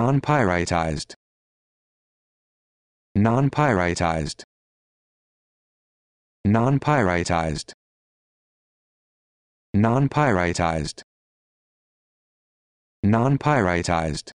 non-pyritized non-pyritized non-pyritized non-pyritized non-pyritized